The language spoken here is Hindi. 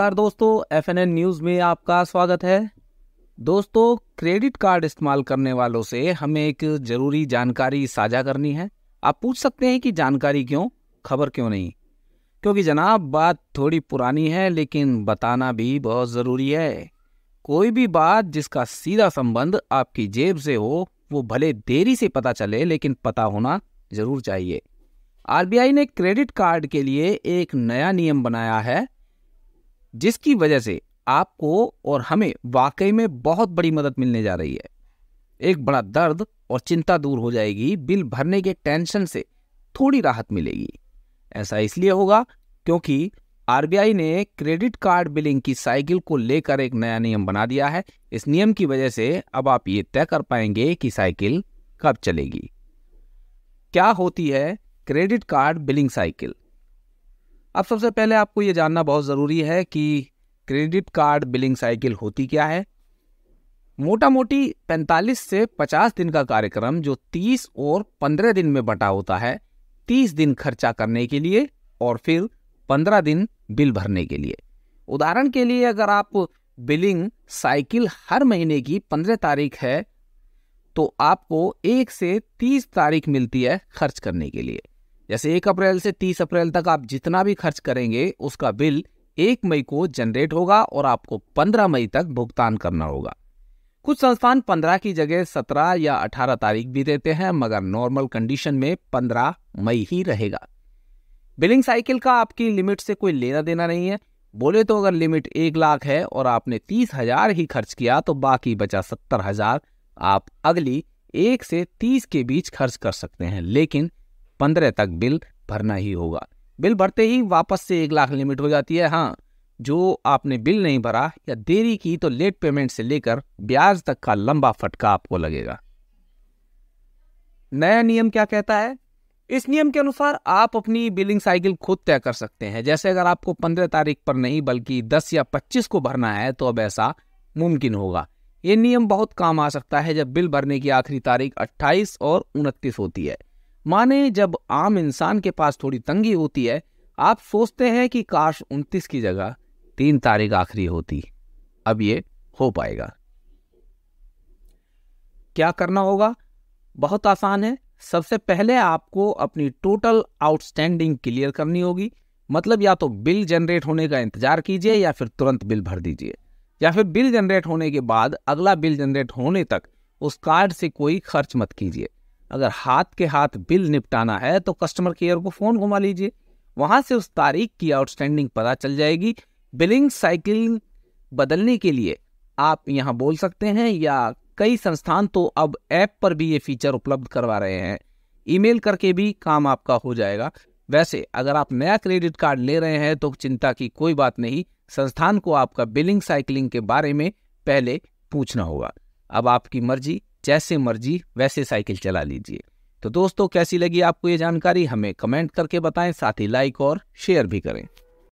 नमस्कार दोस्तों एफ एन एन न्यूज़ में आपका स्वागत है दोस्तों क्रेडिट कार्ड इस्तेमाल करने वालों से हमें एक ज़रूरी जानकारी साझा करनी है आप पूछ सकते हैं कि जानकारी क्यों खबर क्यों नहीं क्योंकि जनाब बात थोड़ी पुरानी है लेकिन बताना भी बहुत ज़रूरी है कोई भी बात जिसका सीधा संबंध आपकी जेब से हो वो भले देरी से पता चले लेकिन पता होना ज़रूर चाहिए आरबीआई ने क्रेडिट कार्ड के लिए एक नया नियम बनाया है जिसकी वजह से आपको और हमें वाकई में बहुत बड़ी मदद मिलने जा रही है एक बड़ा दर्द और चिंता दूर हो जाएगी बिल भरने के टेंशन से थोड़ी राहत मिलेगी ऐसा इसलिए होगा क्योंकि आरबीआई ने क्रेडिट कार्ड बिलिंग की साइकिल को लेकर एक नया नियम बना दिया है इस नियम की वजह से अब आप ये तय कर पाएंगे कि साइकिल कब चलेगी क्या होती है क्रेडिट कार्ड बिलिंग साइकिल अब सबसे पहले आपको ये जानना बहुत ज़रूरी है कि क्रेडिट कार्ड बिलिंग साइकिल होती क्या है मोटा मोटी 45 से 50 दिन का कार्यक्रम जो 30 और 15 दिन में बटा होता है 30 दिन खर्चा करने के लिए और फिर 15 दिन बिल भरने के लिए उदाहरण के लिए अगर आप बिलिंग साइकिल हर महीने की 15 तारीख है तो आपको एक से 30 तारीख मिलती है खर्च करने के लिए जैसे एक अप्रैल से तीस अप्रैल तक आप जितना भी खर्च करेंगे उसका बिल एक मई को जनरेट होगा और आपको पंद्रह मई तक भुगतान करना होगा कुछ संस्थान पंद्रह की जगह सत्रह या अठारह तारीख भी देते हैं मगर नॉर्मल कंडीशन में पंद्रह मई ही रहेगा बिलिंग साइकिल का आपकी लिमिट से कोई लेना देना नहीं है बोले तो अगर लिमिट एक लाख है और आपने तीस हजार ही खर्च किया तो बाकी बचा सत्तर हजार आप अगली एक से तीस के बीच खर्च कर सकते हैं लेकिन पंद्रह तक बिल भरना ही होगा बिल भरते ही वापस से एक लाख लिमिट हो जाती है हाँ जो आपने बिल नहीं भरा या देरी की तो लेट पेमेंट से लेकर ब्याज तक का लंबा फटका आपको लगेगा नया नियम क्या कहता है इस नियम के अनुसार आप अपनी बिलिंग साइकिल खुद तय कर सकते हैं जैसे अगर आपको पंद्रह तारीख पर नहीं बल्कि दस या पच्चीस को भरना है तो अब ऐसा मुमकिन होगा ये नियम बहुत काम आ सकता है जब बिल भरने की आखिरी तारीख 28 और 29 होती है माने जब आम इंसान के पास थोड़ी तंगी होती है आप सोचते हैं कि काश 29 की जगह तीन तारीख आखिरी होती अब ये हो पाएगा क्या करना होगा बहुत आसान है सबसे पहले आपको अपनी टोटल आउटस्टैंडिंग क्लियर करनी होगी मतलब या तो बिल जनरेट होने का इंतजार कीजिए या फिर तुरंत बिल भर दीजिए या फिर बिल जनरेट होने के बाद अगला बिल जनरेट होने तक उस कार्ड से कोई खर्च मत कीजिए अगर हाथ के हाथ बिल निपटाना है तो कस्टमर केयर को फ़ोन घुमा लीजिए वहाँ से उस तारीख की आउटस्टैंडिंग पता चल जाएगी बिलिंग साइकिल बदलने के लिए आप यहाँ बोल सकते हैं या कई संस्थान तो अब ऐप पर भी ये फीचर उपलब्ध करवा रहे हैं ईमेल करके भी काम आपका हो जाएगा वैसे अगर आप नया क्रेडिट कार्ड ले रहे हैं तो चिंता की कोई बात नहीं संस्थान को आपका बिलिंग साइकिलिंग के बारे में पहले पूछना होगा अब आपकी मर्जी जैसे मर्जी वैसे साइकिल चला लीजिए तो दोस्तों कैसी लगी आपको ये जानकारी हमें कमेंट करके बताएं साथ ही लाइक और शेयर भी करें